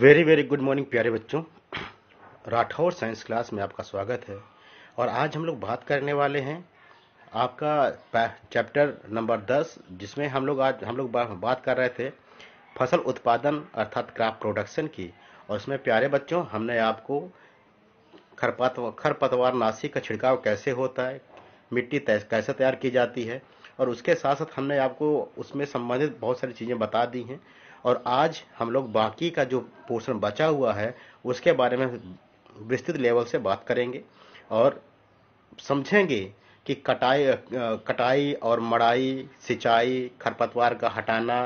Very very good morning प्यारे बच्चों Rathore science class में आपका स्वागत है और आज हम लोग बात करने वाले हैं आपका चैप्टर नंबर दस जिसमें हम लोग आज हम लोग बात कर रहे थे फसल उत्पादन अर्थात क्राप प्रोडक्शन की और उसमें प्यारे बच्चों हमने आपको खरपात खरपतवार नाशी का छिड़काव कैसे होता है मिट्टी कैसे तैयार की जाती है और उसके साथ साथ हमने आपको उसमें संबंधित बहुत सारी चीज़ें बता दी हैं और आज हम लोग बाकी का जो पोर्शन बचा हुआ है उसके बारे में विस्तृत लेवल से बात करेंगे और समझेंगे कि कटाई कटाई और मड़ाई सिंचाई खरपतवार का हटाना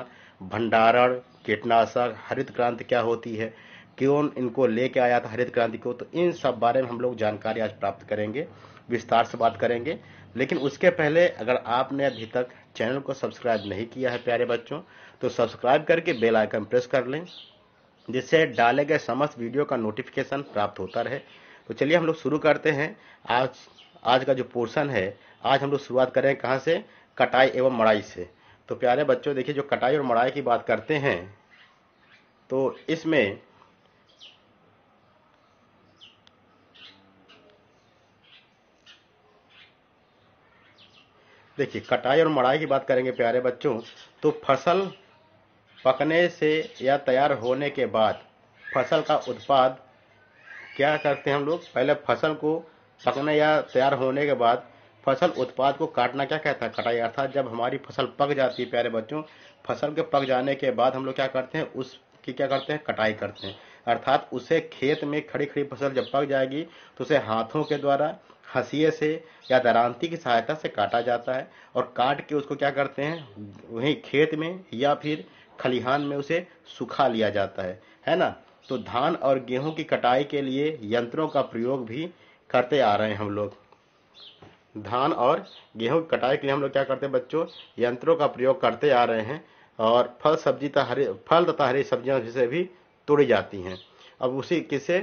भंडारण कीटनाशक हरित क्रांति क्या होती है क्यों इनको लेके आया था हरित क्रांति को तो इन सब बारे में हम लोग जानकारी आज प्राप्त करेंगे विस्तार से बात करेंगे लेकिन उसके पहले अगर आपने अभी तक चैनल को सब्सक्राइब नहीं किया है प्यारे बच्चों तो सब्सक्राइब करके बेल आइकन प्रेस कर लें जिससे डाले गए समस्त वीडियो का नोटिफिकेशन प्राप्त होता रहे तो चलिए हम लोग शुरू करते हैं आज आज का जो पोर्शन है आज हम लोग शुरुआत करें कहाँ से कटाई एवं मड़ाई से तो प्यारे बच्चों देखिए जो कटाई और मड़ाई की बात करते हैं तो इसमें देखिए कटाई और मड़ाई की बात करेंगे प्यारे बच्चों तो फसल पकने से या तैयार होने के बाद फसल का उत्पाद क्या करते हैं हम लोग पहले फसल को पकने या तैयार होने के बाद फसल उत्पाद को काटना क्या कहता है कटाई अर्थात जब हमारी फसल पक जाती है प्यारे बच्चों फसल के पक जाने के बाद हम लोग क्या करते हैं उसकी क्या करते हैं कटाई करते हैं अर्थात उसे खेत में खड़ी खड़ी फसल जब पक जाएगी तो उसे हाथों के द्वारा हसीिए से या दरांती की सहायता से काटा जाता है और काट के उसको क्या करते हैं वहीं खेत में या फिर खलिहान में उसे सुखा लिया जाता है है ना तो धान और गेहूं की कटाई के लिए यंत्रों का प्रयोग भी करते आ रहे हैं हम लोग धान और गेहूं की कटाई के लिए हम लोग क्या करते हैं बच्चों यंत्रों का प्रयोग करते आ रहे हैं और फल सब्जी तथा हरी फल तथा हरी सब्जियां से भी तोड़ी जाती हैं अब उसी किसे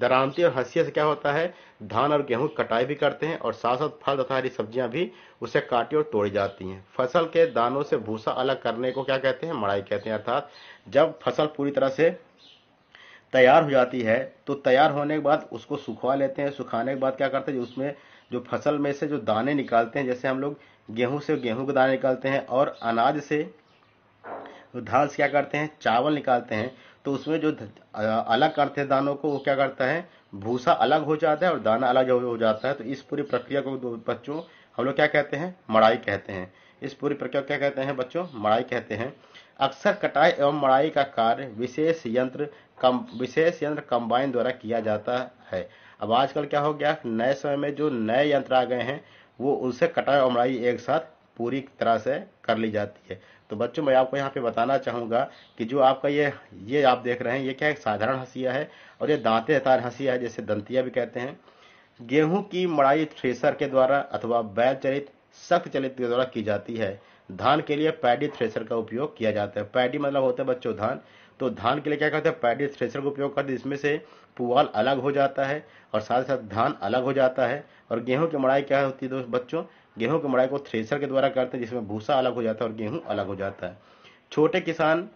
दरामती और हसिया से क्या होता है धान और गेहूं कटाई भी करते हैं और साथ साथ फल तथा हरी सब्जियां भी उसे काटी और तोड़ी जाती हैं फसल के दानों से भूसा अलग करने को क्या कहते हैं मड़ाई कहते हैं अर्थात जब फसल पूरी तरह से तैयार हो जाती है तो तैयार होने के बाद उसको सुखवा लेते हैं सुखाने के बाद क्या करते हैं उसमें जो फसल में से जो दाने निकालते हैं जैसे हम लोग गेहूं से गेहूं के दाने निकालते हैं और अनाज से धान से क्या करते हैं चावल निकालते हैं तो उसमें जो अलग करते हैं दानों को वो क्या करता है भूसा अलग हो जाता है और दाना अलग हो जाता है तो इस पूरी प्रक्रिया को बच्चों हम लोग क्या कहते हैं मड़ाई कहते हैं इस पूरी प्रक्रिया क्या कहते हैं बच्चों मड़ाई कहते हैं अक्सर कटाई एवं मड़ाई का कार्य विशेष यंत्र कम विशेष यंत्र कंबाइन द्वारा किया जाता है अब आजकल क्या हो गया नए समय में जो नए यंत्र आ गए हैं वो उनसे कटाई और मड़ाई एक साथ पूरी तरह से कर ली जाती है तो बच्चों मैं आपको यहाँ पे बताना चाहूंगा कि जो आपका ये ये आप देख रहे हैं ये क्या एक साधारण हंसिया है और ये दांतेदार हसिया है जैसे दंतिया भी कहते हैं गेहूं की मड़ाई थ्रेसर के द्वारा अथवा बैल चलित सख्त चलित के द्वारा की जाती है धान के लिए पैडी थ्रेसर का उपयोग किया जाता है पैडी मतलब होता है बच्चों धान तो धान के लिए क्या करते हैं पैडी थ्रेसर का उपयोग करते हैं से पुआल अलग हो जाता है और साथ ही साथ धान अलग हो जाता है और गेहूं की मड़ाई क्या होती है दोस्त बच्चों गेहूं की मड़ाई को थ्रेसर के द्वारा करते हैं जिसमें भूसा अलग हो जाता है और गेहूं अलग हो जाता है छोटे किसान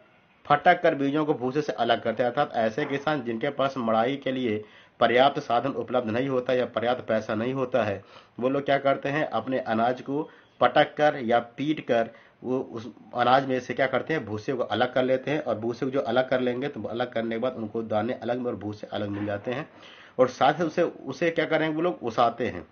फटक कर बीजों को भूसे से अलग करते हैं अर्थात ऐसे किसान जिनके पास मड़ाई के लिए पर्याप्त साधन उपलब्ध नहीं होता या पर्याप्त पैसा नहीं होता है वो लोग क्या करते हैं अपने अनाज को पटक कर या पीट कर वो उस अनाज में से क्या करते हैं भूसे को अलग कर लेते हैं और भूसे को जो अलग कर लेंगे तो अलग करने के बाद उनको दाने अलग और भूसे अलग मिल जाते हैं और साथ ही उसे उसे क्या करेंगे वो लोग उसाते हैं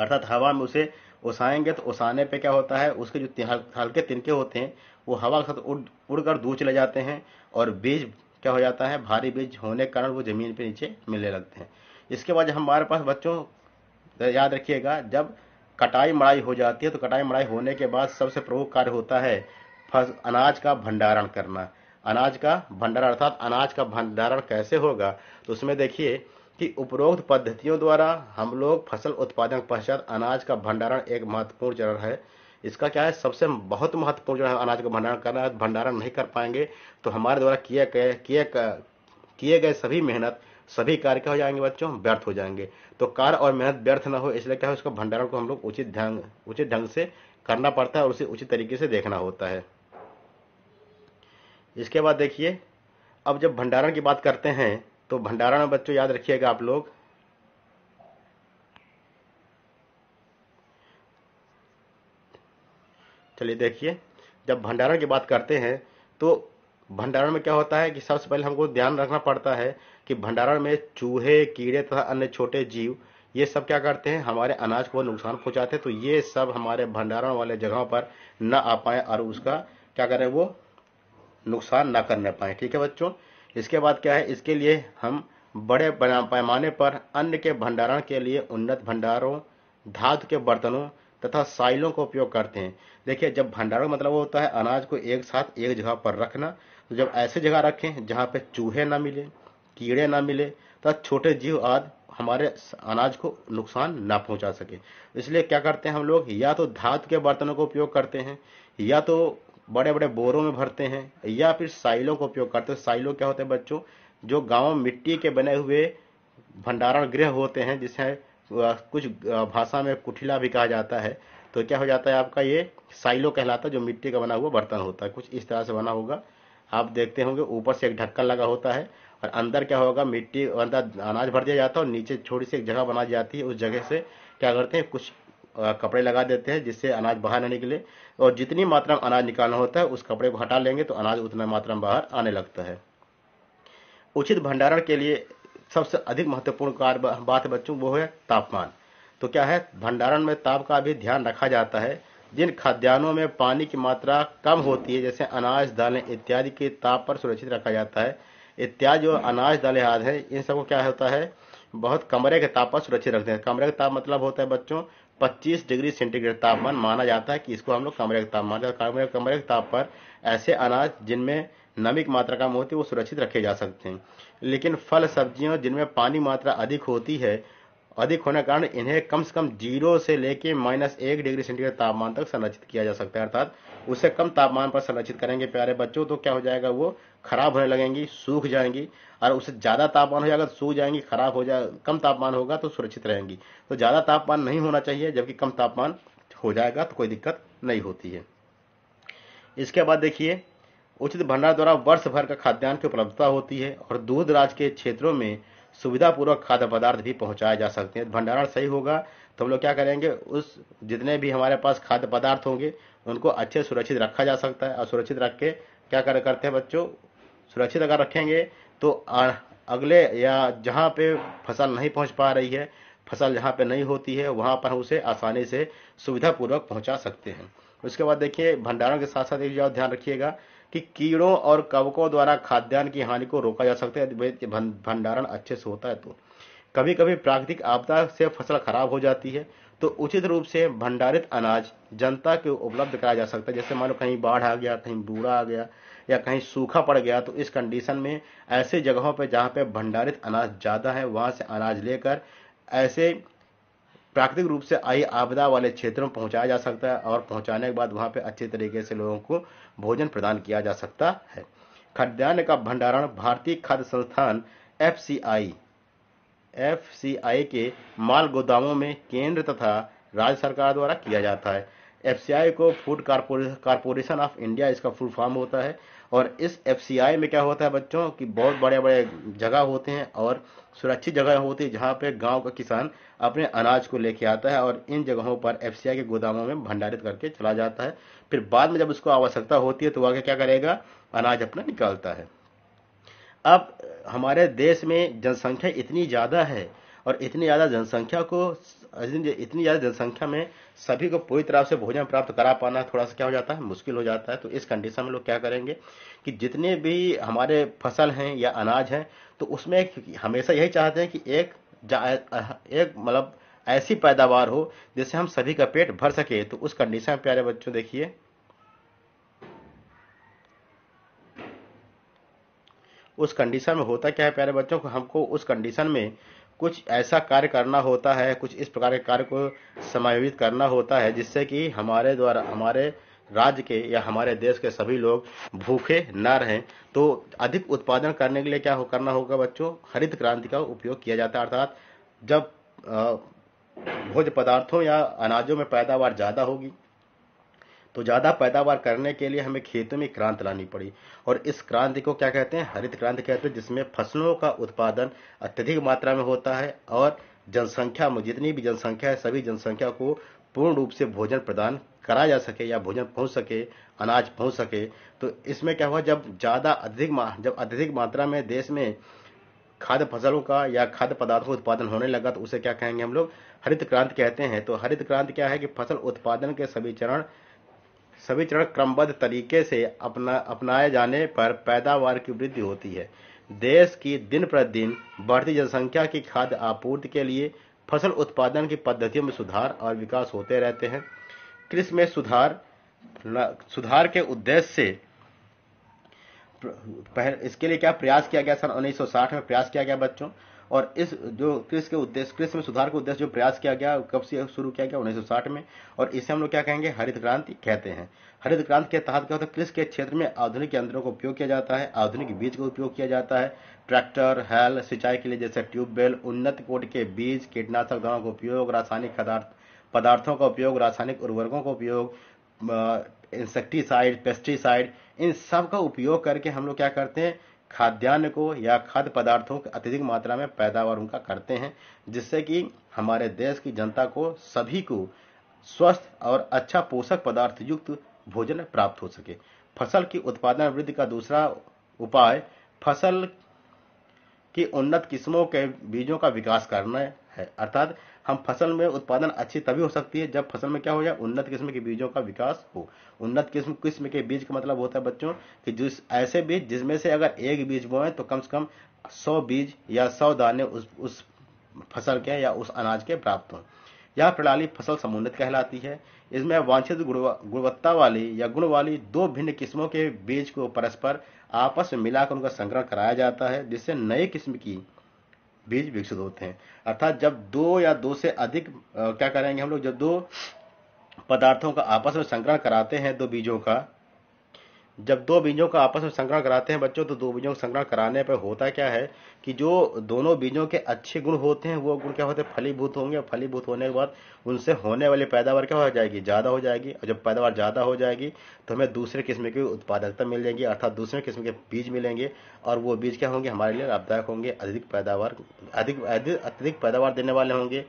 अर्थात हवा में उसे उसाएंगे तो उसाने पे क्या होता है उसके जो हल्के तिनके होते हैं वो हवा के साथ उड़ उड़कर दूर चले जाते हैं और बीज क्या हो जाता है भारी बीज होने के कारण वो ज़मीन पे नीचे मिलने लगते हैं इसके बाद हमारे पास बच्चों याद रखिएगा जब कटाई मड़ाई हो जाती है तो कटाई मड़ाई होने के बाद सबसे प्रमुख कार्य होता है फस अनाज का भंडारण करना अनाज का भंडारण अर्थात अनाज का भंडारण कैसे होगा तो उसमें देखिए कि उपरोक्त पद्धतियों द्वारा हम लोग फसल उत्पादन पश्चात अनाज का भंडारण एक महत्वपूर्ण चरण है इसका क्या है सबसे बहुत महत्वपूर्ण जो है अनाज का भंडारण करना है भंडारण नहीं कर पाएंगे तो हमारे द्वारा किए गए किए किए गए सभी मेहनत सभी कार्य क्या हो जाएंगे बच्चों व्यर्थ हो जाएंगे तो कार्य और मेहनत व्यर्थ ना हो इसलिए क्या है उसका भंडारण को हम लोग उचित ढंग उचित ढंग से करना पड़ता है और उसे उचित तरीके से देखना होता है इसके बाद देखिए अब जब भंडारण की बात करते हैं तो भंडारण बच्चों याद रखिएगा आप लोग चलिए देखिए जब भंडारण की बात करते हैं तो भंडारण में क्या होता है कि सबसे पहले हमको ध्यान रखना पड़ता है कि भंडारण में चूहे कीड़े तथा अन्य छोटे जीव ये सब क्या करते हैं हमारे अनाज को नुकसान पहुंचाते हैं तो ये सब हमारे भंडारण वाले जगहों पर ना आ पाए और उसका क्या करें वो नुकसान ना करने पाए ठीक है बच्चों इसके बाद क्या है इसके लिए हम बड़े पैमाने पर अन्न के भंडारण के लिए उन्नत भंडारों धातु के बर्तनों तथा साइलों का उपयोग करते हैं देखिए जब भंडारण मतलब वो होता है अनाज को एक साथ एक जगह पर रखना तो जब ऐसी जगह रखें जहाँ पे चूहे ना मिले कीड़े ना मिले तथा छोटे जीव आदि हमारे अनाज को नुकसान ना पहुंचा सके इसलिए क्या करते हैं हम लोग या तो धातु के बर्तनों का उपयोग करते हैं या तो बड़े बड़े बोरों में भरते हैं या फिर साइलों का उपयोग करते हैं साइलो क्या होते हैं बच्चों जो गाँव मिट्टी के बने हुए भंडारण गृह होते हैं जिसे कुछ भाषा में कुठिला भी कहा जाता है तो क्या हो जाता है आपका ये साइलो कहलाता है जो मिट्टी का बना हुआ बर्तन होता है कुछ इस तरह से बना होगा आप देखते होंगे ऊपर से एक ढक्कन लगा होता है और अंदर क्या होगा मिट्टी अंदर अनाज भर दिया जाता है और नीचे छोटी सी एक जगह बनाई जाती है उस जगह से क्या करते हैं कुछ कपड़े लगा देते हैं जिससे अनाज बाहर के निकले और जितनी मात्रा में अनाज निकालना होता है उस कपड़े को हटा लेंगे तो अनाज उतना मात्रा में बाहर आने लगता है उचित भंडारण के लिए सबसे अधिक महत्वपूर्ण बात बच्चों वो है तापमान तो क्या है भंडारण में ताप का भी ध्यान रखा जाता है जिन खाद्यान्नों में पानी की मात्रा कम होती है जैसे अनाज दालें इत्यादि के ताप पर सुरक्षित रखा जाता है इत्यादि जो अनाज दालें आदि हैं इन सबको क्या होता है बहुत कमरे के ताप पर सुरक्षित रखते हैं कमरे का ताप मतलब होता है बच्चों 25 डिग्री सेंटीग्रेड तापमान माना जाता है कि इसको हम लोग कमरे का तापमान कमरे के ताप पर ऐसे अनाज जिनमें नमी की मात्रा कम होती है वो सुरक्षित रखे जा सकते हैं लेकिन फल सब्जियों जिनमें पानी मात्रा अधिक होती है अधिक होने के कारण इन्हें कम से कम जीरो से लेके माइनस एक डिग्री सेंटीग्रेड तापमान तक संरक्षित किया जा सकता है अर्थात उससे कम तापमान पर संरक्षित करेंगे प्यारे बच्चों तो क्या हो जाएगा वो खराब होने लगेंगी सूख जाएंगी और उससे ज़्यादा तापमान हो जाएगा तो सूख जाएंगी खराब हो जाए कम तापमान होगा तो सुरक्षित रहेंगी तो ज़्यादा तापमान नहीं होना चाहिए जबकि कम तापमान हो जाएगा तो कोई दिक्कत नहीं होती है इसके बाद देखिए उचित भंडार द्वारा वर्ष भर का खाद्यान्न की उपलब्धता होती है और दूर के क्षेत्रों में सुविधापूर्वक खाद्य पदार्थ भी पहुंचाए जा सकते हैं भंडारण सही होगा तो हम लोग क्या करेंगे उस जितने भी हमारे पास खाद्य पदार्थ होंगे उनको अच्छे सुरक्षित रखा जा सकता है और सुरक्षित रख के क्या कर करते हैं बच्चों सुरक्षित अगर रखेंगे तो अगले या जहाँ पे फसल नहीं पहुँच पा रही है फसल जहाँ पे नहीं होती है वहाँ पर हम उसे आसानी से सुविधापूर्वक पहुँचा सकते हैं उसके बाद देखिए भंडारण के साथ साथ एक जो ध्यान रखिएगा कि कीड़ों और कवकों द्वारा खाद्यान्न की हानि को रोका जा सकता है यदि भंडारण अच्छे से होता है तो कभी कभी प्राकृतिक आपदा से फसल खराब हो जाती है तो उचित रूप से भंडारित अनाज जनता के उपलब्ध कराया जा सकता है जैसे मान लो कहीं बाढ़ आ गया कहीं बूढ़ा आ गया या कहीं सूखा पड़ गया तो इस कंडीशन में ऐसे जगहों पर जहाँ पे भंडारित अनाज ज़्यादा है वहां से अनाज लेकर ऐसे प्राकृतिक रूप से आई आपदा वाले क्षेत्रों में पहुंचाया जा सकता है और पहुंचाने के बाद वहां पे अच्छे तरीके से लोगों को भोजन प्रदान किया जा सकता है खाद्यान्न का भंडारण भारतीय खाद्य संस्थान एफ सी के माल गोदामों में केंद्र तथा राज्य सरकार द्वारा किया जाता है एफ को फूड कारपोरेशन ऑफ इंडिया इसका फुल फॉर्म होता है और इस एफ में क्या होता है बच्चों कि बहुत बड़े बड़े जगह होते हैं और सुरक्षित जगह होती है जहाँ पे गांव का किसान अपने अनाज को लेके आता है और इन जगहों पर एफ के गोदामों में भंडारित करके चला जाता है फिर बाद में जब उसको आवश्यकता होती है तो आगे क्या करेगा अनाज अपना निकालता है अब हमारे देश में जनसंख्या इतनी ज़्यादा है और इतनी ज़्यादा जनसंख्या को इतनी ज़्यादा जनसंख्या में सभी को पूरी तरह से भोजन प्राप्त करा पाना थोड़ा सा क्या हो जाता है मुश्किल हो जाता है तो इस कंडीशन में लोग क्या करेंगे कि जितने भी हमारे फसल हैं या अनाज हैं तो उसमें हमेशा यही चाहते हैं कि एक एक मतलब ऐसी पैदावार हो जिससे हम सभी का पेट भर सके तो उस कंडीशन में प्यारे बच्चों देखिए उस कंडीशन में होता क्या है प्यारे बच्चों को हमको उस कंडीशन में कुछ ऐसा कार्य करना होता है कुछ इस प्रकार के कार्य को समायोजित करना होता है जिससे कि हमारे द्वारा हमारे राज्य के या हमारे देश के सभी लोग भूखे न रहें तो अधिक उत्पादन करने के लिए क्या हो करना होगा बच्चों हरित क्रांति का उपयोग किया जाता है अर्थात जब भोज पदार्थों या अनाजों में पैदावार ज़्यादा होगी तो ज़्यादा पैदावार करने के लिए हमें खेतों में क्रांति लानी पड़ी और इस क्रांति को क्या कहते हैं हरित क्रांति कहते हैं जिसमें फसलों का उत्पादन अत्यधिक मात्रा में होता है और जनसंख्या में जितनी भी जनसंख्या है सभी जनसंख्या को पूर्ण रूप से भोजन प्रदान करा जा सके या भोजन पहुंच सके अनाज पहुंच सके तो इसमें क्या हुआ जब ज़्यादा अधिक जब अत्यधिक मात्रा में देश में खाद्य फसलों का या खाद्य पदार्थों का उत्पादन होने लगा तो उसे क्या कहेंगे हम लोग हरित क्रांति कहते हैं तो हरित क्रांति क्या है कि फसल उत्पादन के सभी चरण सभी चरण क्रमबद्ध तरीके से अपना अपनाए जाने पर पैदावार की वृद्धि होती है देश की दिन प्रतिदिन बढ़ती जनसंख्या की खाद्य आपूर्ति के लिए फसल उत्पादन की पद्धतियों में सुधार और विकास होते रहते हैं कृषि में सुधार सुधार के उद्देश्य से इसके लिए क्या प्रयास किया गया सन 1960 में प्रयास किया गया बच्चों और इस जो कृषि के उद्देश्य कृषि में सुधार के उद्देश्य जो प्रयास किया गया कब से शुरू किया गया उन्नीस में और इसे हम लोग क्या कहेंगे हरित क्रांति कहते हैं हरित क्रांति के तहत क्या होता है कृषि के क्षेत्र में आधुनिक यंत्रों का उपयोग किया जाता है आधुनिक हाँ। बीज का उपयोग किया जाता है ट्रैक्टर हैल सिंचाई के लिए जैसे ट्यूबवेल उन्नत कोट के बीज कीटनाशक दवाओं का उपयोग रासायनिक पदार्थों का उपयोग रासायनिक उर्वरकों का उपयोग इंसेक्टिसाइड पेस्टिसाइड इन सब का उपयोग करके हम लोग क्या करते हैं खाद्यान्न को या खाद्य पदार्थों की अत्यधिक मात्रा में पैदावार उनका करते हैं जिससे कि हमारे देश की जनता को सभी को स्वस्थ और अच्छा पोषक पदार्थ युक्त भोजन प्राप्त हो सके फसल की उत्पादन वृद्धि का दूसरा उपाय फसल की उन्नत किस्मों के बीजों का विकास करना है अर्थात हम फसल में उत्पादन अच्छी तभी हो सकती है जब फसल में क्या हो जाए उन्नत किस्म के बीजों का विकास हो उन्नत किस्म किस्म के बीज का मतलब होता है बच्चों कि जिस ऐसे बीज जिसमें से अगर एक बीज बोए तो कम से कम सौ बीज या सौ दाने उस उस फसल के या उस अनाज के प्राप्त हों यह प्रणाली फसल समुन्नत कहलाती है इसमें वांछित गुणवत्ता वाली या गुण वाली दो भिन्न किस्मों के बीज को परस्पर आपस में मिलाकर उनका संग्रहण कराया जाता है जिससे नए किस्म की बीज विकसित होते हैं अर्थात जब दो या दो से अधिक क्या करेंगे हम लोग जब दो पदार्थों का आपस में संग्रहण कराते हैं दो बीजों का जब दो बीजों का आपस में संकरण कराते हैं बच्चों तो दो बीजों का संकरण कराने पर होता क्या है कि जो दोनों बीजों के अच्छे गुण होते हैं वो गुण क्या होते हैं फलीभूत होंगे फलीभूत होने के बाद उनसे होने वाली पैदावार क्या हो जाएगी ज़्यादा हो जाएगी और जब पैदावार ज़्यादा हो जाएगी तो हमें दूसरे किस्म की उत्पादकता मिल जाएगी अर्थात दूसरे किस्म के बीज मिलेंगे और वो बीज क्या होंगे हमारे लिए लाभदायक होंगे अधिक पैदावार अधिक अत्यधिक पैदावार देने वाले होंगे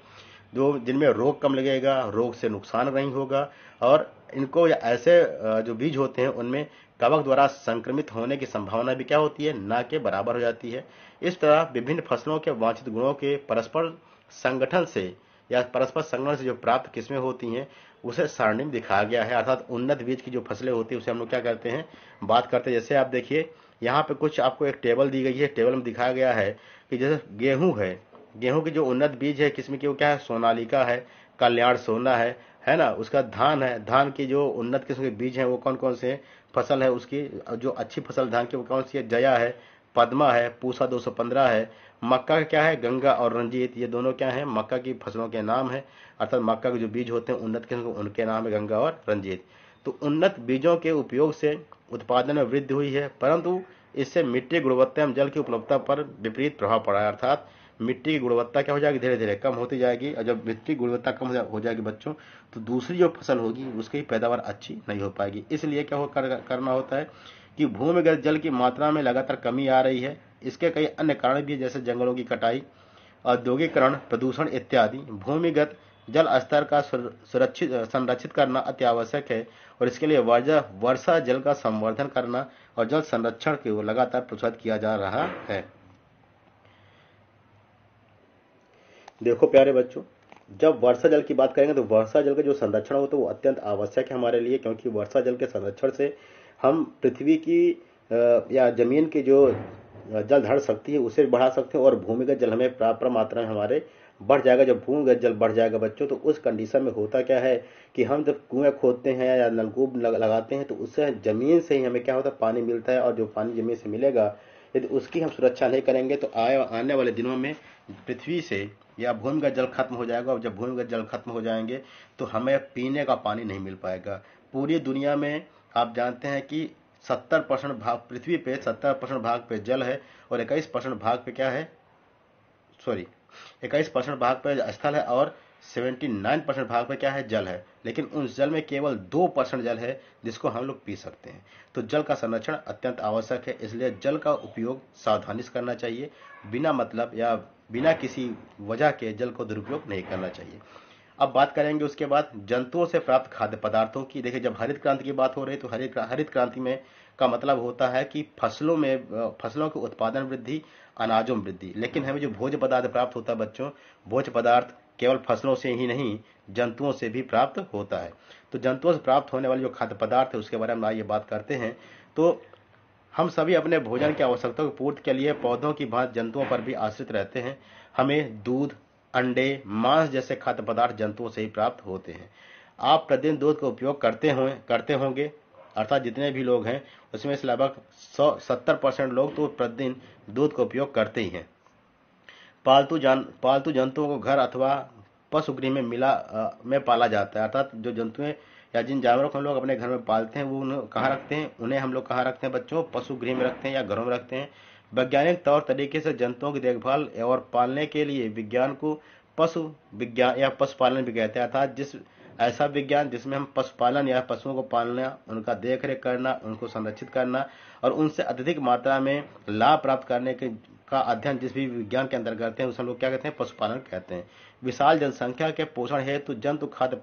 जो जिनमें रोग कम लगेगा रोग से नुकसान नहीं होगा और इनको ऐसे जो बीज होते हैं उनमें कवक द्वारा संक्रमित होने की संभावना भी क्या होती है न के बराबर हो जाती है इस तरह विभिन्न फसलों के वांछित गुणों के परस्पर संगठन से या परस्पर संगठन से जो प्राप्त किस्में होती हैं उसे सारणी में दिखाया गया है अर्थात उन्नत बीज की जो फसलें होती है उसे हम लोग क्या करते हैं बात करते हैं जैसे आप देखिए यहाँ पे कुछ आपको एक टेबल दी गई है टेबल में दिखाया गया है कि जैसे गेहूं है गेहूं की जो उन्नत बीज है किस्म की वो क्या है सोनालिका है कल्याण सोना है है ना उसका धान है धान की जो उन्नत किस्म के बीज हैं वो कौन कौन से हैं फसल है उसकी जो अच्छी फसल धान की वो कौन सी है जया है पद्मा है पूसा 215 है मक्का क्या है गंगा और रंजीत ये दोनों क्या है मक्का की फसलों के नाम है अर्थात मक्का के जो बीज होते हैं उन्नत किस्म उनके नाम है गंगा और रंजीत तो उन्नत बीजों के उपयोग से उत्पादन में वृद्धि हुई है परंतु इससे मिट्टी गुणवत्ता एवं जल की उपलब्धता पर विपरीत प्रभाव पड़ा है अर्थात मिट्टी की गुणवत्ता क्या हो जाएगी धीरे धीरे कम होती जाएगी और जब मिट्टी की गुणवत्ता कम हो जाएगी बच्चों तो दूसरी जो फसल होगी उसकी पैदावार अच्छी नहीं हो पाएगी इसलिए क्या हो कर, करना होता है कि भूमिगत जल की मात्रा में लगातार कमी आ रही है इसके कई अन्य कारण भी जैसे जंगलों की कटाई औद्योगिकरण प्रदूषण इत्यादि भूमिगत जल स्तर का सुरक्षित संरक्षित करना अति आवश्यक है और इसके लिए वर्षा वर्षा जल का संवर्धन करना और जल संरक्षण के लगातार प्रोत्साहित किया जा रहा है देखो प्यारे बच्चों जब वर्षा जल की बात करेंगे तो वर्षा जल का जो संरक्षण होता तो है वो अत्यंत आवश्यक है हमारे लिए क्योंकि वर्षा जल के संरक्षण से हम पृथ्वी की या जमीन की जो जल धड़ शक्ति है उसे बढ़ा सकते हैं और भूमिगत जल हमें प्राप्त मात्रा में हमारे बढ़ जाएगा जब भूमिगत जल बढ़ जाएगा बच्चों तो उस कंडीशन में होता क्या है कि हम जब कुएं खोदते हैं या नलकूप लगाते हैं तो उससे जमीन से ही हमें क्या होता है पानी मिलता है और जो पानी जमीन से मिलेगा यदि उसकी हम सुरक्षा नहीं करेंगे तो आए आने वाले दिनों में पृथ्वी से या भूमि का जल खत्म हो जाएगा और जब भूमि का जल खत्म हो जाएंगे तो हमें पीने का पानी नहीं मिल पाएगा पूरी दुनिया में आप जानते हैं कि 70 परसेंट भाग पृथ्वी पे 70 परसेंट भाग पे जल है और 21 परसेंट भाग पे क्या है सॉरी 21 परसेंट भाग पे स्थल है और 79 परसेंट भाग पे क्या है जल है लेकिन उस जल में केवल दो परसेंट जल है जिसको हम लोग पी सकते हैं तो जल का संरक्षण अत्यंत आवश्यक है इसलिए जल का उपयोग सावधानी से करना चाहिए बिना मतलब या बिना किसी वजह के जल को दुरुपयोग नहीं करना चाहिए अब बात करेंगे उसके बाद जंतुओं से प्राप्त खाद्य पदार्थों की देखिए जब हरित क्रांति की बात हो रही तो हरित हरित क्रांति में का मतलब होता है कि फसलों में फसलों के उत्पादन वृद्धि अनाजों में वृद्धि लेकिन हमें जो भोज पदार्थ प्राप्त होता है बच्चों भोज पदार्थ केवल फसलों से ही नहीं जंतुओं से भी प्राप्त होता है तो जंतुओं से प्राप्त होने वाले जो खाद्य पदार्थ है उसके बारे में आइए बात करते हैं तो हम सभी अपने भोजन की आवश्यकता की पूर्ति के लिए पौधों की भात जंतुओं पर भी आश्रित रहते हैं हमें दूध अंडे मांस जैसे खाद्य पदार्थ जंतुओं से ही प्राप्त होते हैं आप प्रतिदिन दूध का उपयोग करते हों करते होंगे अर्थात जितने भी लोग हैं उसमें से लगभग सौ सत्तर परसेंट लोग तो प्रतिदिन दूध का उपयोग करते ही हैं पालतू जान पालतू जंतुओं को घर अथवा पशुगृह में मिला आ, में पाला जाता है अर्थात जो जंतुएं या जिन जानवरों को हम लोग अपने घर में पालते हैं वो उन्हें कहाँ रखते हैं उन्हें हम लोग कहाँ रखते हैं बच्चों पशु गृह में रखते हैं या घरों में रखते हैं वैज्ञानिक तौर तरीके से जंतुओं की देखभाल और पालने के लिए विज्ञान को पशु विज्ञान या पशुपालन भी कहते हैं अर्थात जिस ऐसा विज्ञान जिसमें हम पशुपालन या पशुओं को पालना उनका देख रेख करना उनको संरक्षित करना और उनसे अत्यधिक मात्रा में लाभ प्राप्त करने के का अध्ययन जिस भी विज्ञान के अंदर करते हैं उसे हम लोग क्या कहते हैं पशुपालन कहते हैं विशाल जनसंख्या के पोषण हेतु जंतु खाद्य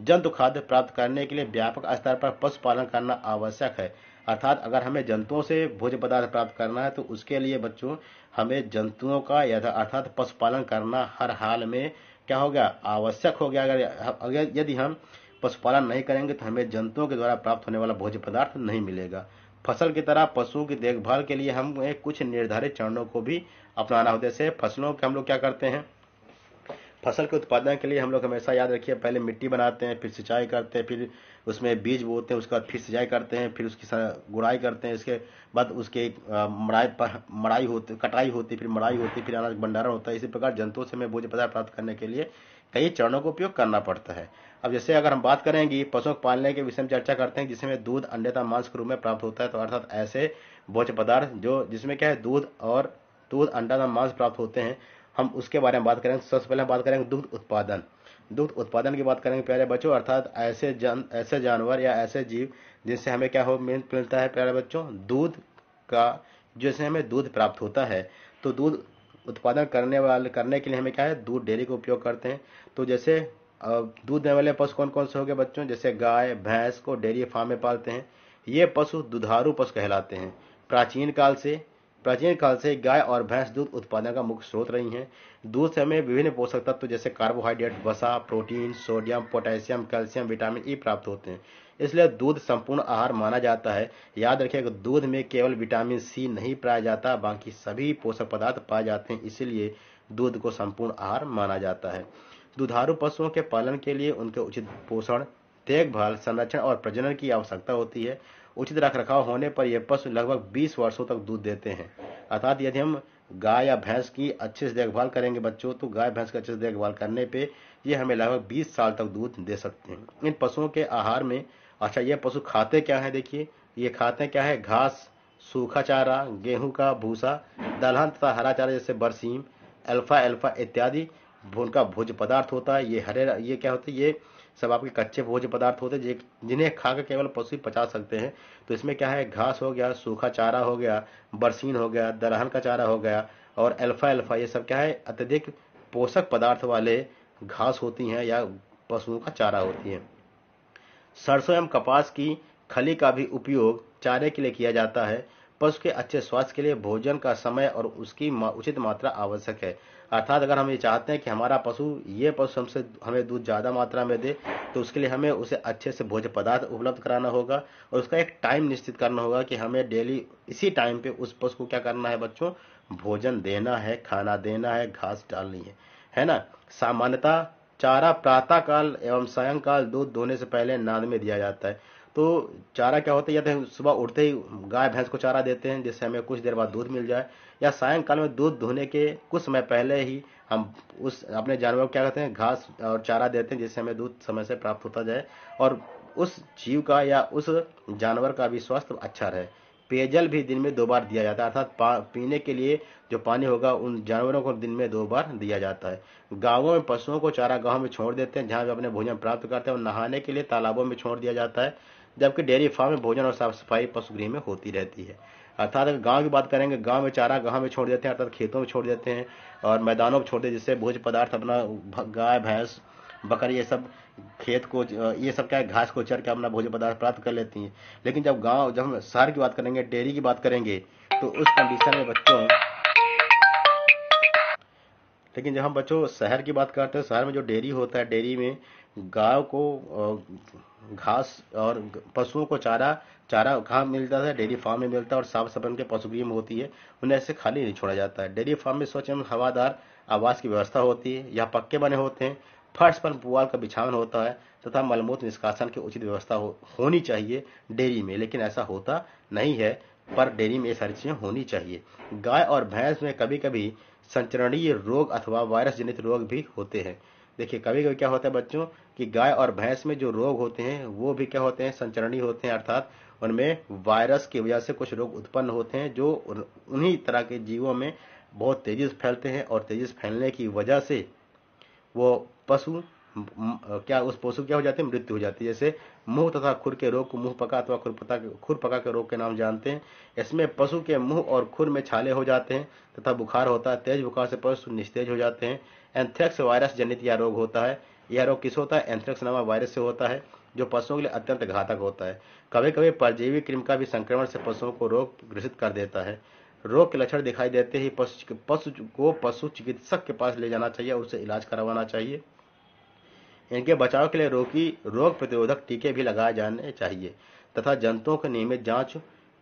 जंतु खाद्य प्राप्त करने के लिए व्यापक स्तर पर पशुपालन करना आवश्यक है अर्थात अगर हमें जंतुओं से भोज्य पदार्थ प्राप्त करना है तो उसके लिए बच्चों हमें जंतुओं का यथा अर्थात पशुपालन करना हर हाल में क्या हो गया आवश्यक हो गया अगर अगर यदि हम पशुपालन नहीं करेंगे तो हमें जंतुओं के द्वारा प्राप्त होने वाला भोज्य पदार्थ नहीं मिलेगा फसल की तरह पशुओं की देखभाल के लिए हमें कुछ निर्धारित चरणों को भी अपनाना होता है जैसे फसलों के हम लोग क्या करते हैं फसल के उत्पादन के लिए हम लोग हमेशा याद रखिए पहले मिट्टी बनाते हैं फिर सिंचाई करते हैं फिर उसमें बीज बोते हैं उसके बाद फिर सिंचाई करते हैं फिर उसकी गुड़ाई करते हैं इसके बाद उसके मड़ाई मड़ाई होती कटाई होती फिर मड़ाई होती फिर अनाज भंडारण होता है इसी प्रकार जंतुओं से हमें भोज पदार्थ प्राप्त करने के लिए कई चरणों का उपयोग करना पड़ता है अब जैसे अगर हम बात करेंगे पशुओं को पालने के विषय में चर्चा करते हैं जिसमें दूध अंडे तथा मांस के रूप में प्राप्त होता है तो अर्थात ऐसे भोज पदार्थ जो जिसमें क्या है दूध और दूध अंडा तथा मांस प्राप्त होते हैं हम उसके बारे में बात करेंगे सबसे पहले बात करेंगे दुग्ध उत्पादन दुग्ध उत्पादन की बात करेंगे प्यारे बच्चों अर्थात ऐसे जान ऐसे जानवर या ऐसे जीव जिनसे हमें क्या हो मिलता है प्यारे बच्चों दूध का जैसे हमें दूध प्राप्त होता है तो दूध उत्पादन करने वाले करने के लिए हमें क्या है दूध डेयरी का उपयोग करते हैं तो जैसे दूध देने वाले पशु कौन कौन से हो गए बच्चों जैसे गाय भैंस को डेयरी फार्म में पालते हैं ये पशु दुधारू पशु कहलाते हैं प्राचीन काल से प्राचीन काल से गाय और भैंस दूध उत्पादन का मुख्य स्रोत रही हैं दूध से हमें विभिन्न पोषक तत्व जैसे कार्बोहाइड्रेट वसा protein sodium potassium calcium vitamin E प्राप्त होते हैं इसलिए दूध संपूर्ण आहार माना जाता है याद रखिए कि दूध में केवल विटामिन सी नहीं पाया जाता बाकी सभी पोषक पदार्थ पाए जाते हैं इसीलिए दूध को संपूर्ण आहार माना जाता है दुधारू पशुओं के पालन के लिए उनके उचित पोषण देखभाल संरक्षण और प्रजनन की आवश्यकता होती है उचित रख रखाव होने पर यह पशु लगभग 20 वर्षों तक दूध देते हैं अर्थात यदि हम गाय या भैंस की अच्छे से देखभाल करेंगे बच्चों तो गाय भैंस की अच्छे से देखभाल करने पे ये हमें लगभग 20 साल तक दूध दे सकते हैं इन पशुओं के आहार में अच्छा ये पशु खाते क्या है देखिए ये खाते क्या है घास सूखा चारा गेहूं का भूसा दलहन तथा हरा चारा जैसे बरसीम अल्फा अल्फा इत्यादि उनका भोज पदार्थ होता है ये हरे ये क्या होता है ये सब आपके कच्चे भोज्य पदार्थ होते हैं जिन्हें खाकर केवल पशु पचा सकते हैं तो इसमें क्या है घास हो गया सूखा चारा हो गया बरसीन हो गया दलहन का चारा हो गया और अल्फा अल्फा ये सब क्या है अत्यधिक पोषक पदार्थ वाले घास होती हैं या पशुओं का चारा होती है सरसों एवं कपास की खली का भी उपयोग चारे के लिए किया जाता है पशु के अच्छे स्वास्थ्य के लिए भोजन का समय और उसकी उचित मात्रा आवश्यक है अर्थात अगर हम ये चाहते हैं कि हमारा पशु ये पशु हमसे हमें दूध ज़्यादा मात्रा में दे तो उसके लिए हमें उसे अच्छे से भोज्य पदार्थ उपलब्ध कराना होगा और उसका एक टाइम निश्चित करना होगा कि हमें डेली इसी टाइम पे उस पशु को क्या करना है बच्चों भोजन देना है खाना देना है घास डालनी है है ना सामान्यता चारा प्रातःकाल एवं सायंकाल दूध दोने से पहले नाद में दिया जाता है तो चारा क्या होता है या तो सुबह उठते ही गाय भैंस को चारा देते हैं जिससे हमें कुछ देर बाद दूध मिल जाए या सायंकाल में दूध धोने के कुछ समय पहले ही हम उस अपने जानवर को क्या कहते हैं घास और चारा देते हैं जिससे हमें दूध समय से प्राप्त होता जाए और उस जीव का या उस जानवर का भी स्वास्थ्य अच्छा रहे पेयजल भी दिन में दो बार दिया जाता है अर्थात पीने के लिए जो पानी होगा उन जानवरों को दिन में दो बार दिया जाता है गांवों में पशुओं को चारा गाँव में छोड़ देते हैं जहाँ वे अपने भोजन प्राप्त करते हैं और नहाने के लिए तालाबों में छोड़ दिया जाता है जबकि डेयरी फार्म में भोजन और साफ सफाई पशु गृह में होती रहती है अर्थात अगर गाँव की बात करेंगे गाँव में चारा गाँव में छोड़ देते हैं अर्थात खेतों में छोड़ देते हैं और मैदानों में छोड़ देते जिससे भोज पदार्थ अपना गाय भैंस बकरी ये सब खेत को ये सब क्या है घास को चर के अपना भोज पदार्थ प्राप्त कर लेती हैं लेकिन जब गांव जब हम शहर की बात करेंगे डेयरी की बात करेंगे तो उस कंडीशन में बच्चों लेकिन जब हम बच्चों शहर की बात करते हैं शहर में जो डेयरी होता है डेयरी में गाय को घास और पशुओं को चारा चारा घास मिलता है डेयरी फार्म में मिलता है और साफ सफाई उनके पशुग्रीम होती है उन्हें ऐसे खाली नहीं छोड़ा जाता है डेयरी फार्म में स्वच्छ एवं हवादार आवास की व्यवस्था होती है यहाँ पक्के बने होते हैं फर्श पर पुआल का बिछावन होता है तथा मलमूत निष्कासन की उचित व्यवस्था हो, होनी चाहिए डेयरी में लेकिन ऐसा होता नहीं है पर डेयरी में ये सारी चीज़ें होनी चाहिए गाय और भैंस में कभी कभी संचरणीय रोग अथवा वायरस जनित रोग भी होते हैं देखिए कभी कभी क्या होता है बच्चों कि गाय और भैंस में जो रोग होते हैं वो भी क्या होते हैं संचरणीय होते हैं अर्थात उनमें वायरस की वजह से कुछ रोग उत्पन्न होते हैं जो उन्हीं तरह के जीवों में बहुत तेजी से फैलते हैं और तेजी से फैलने की वजह से वो पशु क्या उस पशु क्या हो जाती है मृत्यु हो जाती है जैसे मुंह तथा खुर के रोग को मुंह पका अथवा खुर के खुर पका के रोग के नाम जानते हैं इसमें पशु के मुंह और खुर में छाले हो जाते हैं तथा बुखार होता है तेज बुखार से पशु निस्तेज हो जाते हैं एंथ्रेक्स वायरस जनित यह रोग होता है यह रोग किस होता है एंथ्रेक्स नामा वायरस से होता है जो पशुओं के लिए अत्यंत घातक होता है कभी कभी परजीवी क्रिम का भी संक्रमण से पशुओं को रोग ग्रसित कर देता है रोग के लक्षण दिखाई देते ही पशु पशु को पशु चिकित्सक के पास ले जाना चाहिए और उसे इलाज करवाना चाहिए इनके बचाव के लिए रोगी रोग प्रतिरोधक टीके भी लगाए जाने चाहिए तथा जंतुओं की नियमित जांच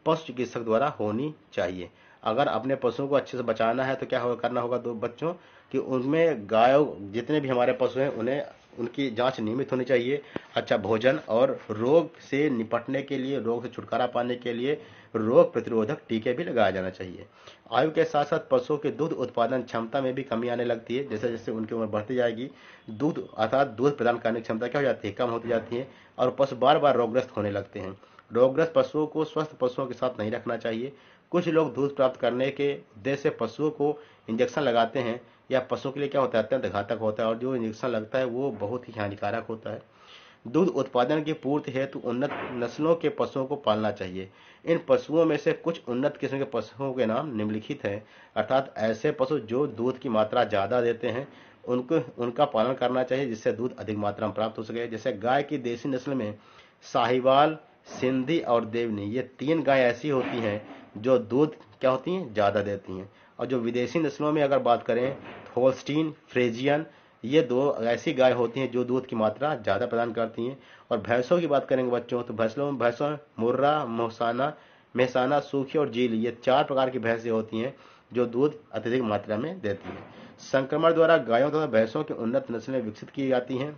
पशु चिकित्सक द्वारा होनी चाहिए अगर अपने पशुओं को अच्छे से बचाना है तो क्या हो करना होगा दो बच्चों कि उनमें गायों जितने भी हमारे पशु हैं उन्हें उनकी जांच नियमित होनी चाहिए अच्छा भोजन और रोग से निपटने के लिए रोग से छुटकारा पाने के लिए रोग प्रतिरोधक टीके भी लगाया जाना चाहिए आयु के साथ साथ पशुओं के दूध उत्पादन क्षमता में भी कमी आने लगती है जैसे जैसे उनकी उम्र बढ़ती जाएगी दूध अर्थात दूध प्रदान करने की क्षमता क्या हो जाती है कम होती जाती है और पशु बार बार रोगग्रस्त होने लगते हैं रोगग्रस्त पशुओं को स्वस्थ पशुओं के साथ नहीं रखना चाहिए कुछ लोग दूध प्राप्त करने के उद्देश्य पशुओं को इंजेक्शन लगाते हैं या पशु के लिए क्या होता है अत्यंत घातक होता है और जो इंजेक्शन लगता है वो बहुत ही हानिकारक होता है दूध उत्पादन की पूर्ति हेतु उन्नत नस्लों के पशुओं को पालना चाहिए इन पशुओं में से कुछ उन्नत किस्म के पशुओं के नाम निम्नलिखित हैं अर्थात ऐसे पशु जो दूध की मात्रा ज़्यादा देते हैं उनको उनका पालन करना चाहिए जिससे दूध अधिक मात्रा में प्राप्त हो सके जैसे गाय की देसी नस्ल में साहिवाल सिंधी और देवनी ये तीन गाय ऐसी होती हैं जो दूध क्या होती हैं ज़्यादा देती हैं और जो विदेशी नस्लों में अगर बात करें होल्स्टीन फ्रेजियन ये दो ऐसी गाय होती हैं जो दूध की मात्रा ज़्यादा प्रदान करती हैं और भैंसों की बात करेंगे बच्चों तो भैंसों में भैंसों मुर्रा मोहसाना मेहसाना सूखी और झील ये चार प्रकार की भैंसें होती हैं जो दूध अत्यधिक मात्रा में देती है संक्रमण द्वारा गायों तथा भैंसों की उन्नत नस्लें विकसित की जाती हैं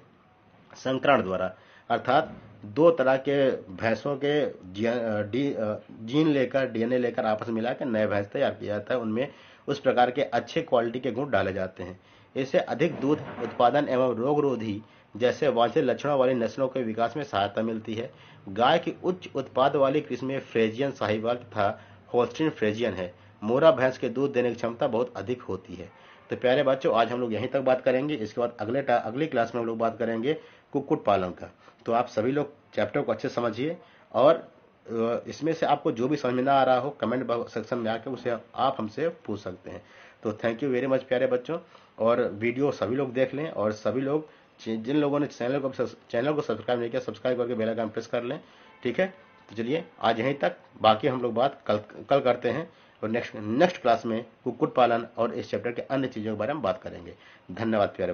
संक्रमण द्वारा अर्थात दो तरह के भैंसों के जीन लेकर डीएनए लेकर आपस में मिलाकर नए भैंस तैयार किया जाता है उनमें उस प्रकार के अच्छे क्वालिटी के गुण डाले जाते हैं इससे अधिक दूध उत्पादन एवं रोग रोधी जैसे वांछित लक्षणों वाली नस्लों के विकास में सहायता मिलती है गाय की उच्च उत्पाद वाली किस्में फ्रेजियन साहिबाल तथा होस्टिन फ्रेजियन है मोरा भैंस के दूध देने की क्षमता बहुत अधिक होती है तो प्यारे बच्चों आज हम लोग यहीं तक बात करेंगे इसके बाद अगले अगली क्लास में हम लोग बात करेंगे कुक्कुट पालन का तो आप सभी लोग चैप्टर को अच्छे समझिए और इसमें से आपको जो भी समझ में ना आ रहा हो कमेंट सेक्शन में आके उसे आप हमसे पूछ सकते हैं तो थैंक यू वेरी मच प्यारे बच्चों और वीडियो सभी लोग देख लें और सभी लोग जिन लोगों ने चैनल को चैनल को सब्सक्राइब नहीं किया सब्सक्राइब करके बेल आइकन प्रेस कर लें ठीक है तो चलिए आज यहीं तक बाकी हम लोग बात कल कल करते हैं और नेक्स्ट नेक्स्ट क्लास में कुक्कुट पालन और इस चैप्टर के अन्य चीज़ों के बारे में बात करेंगे धन्यवाद प्यारे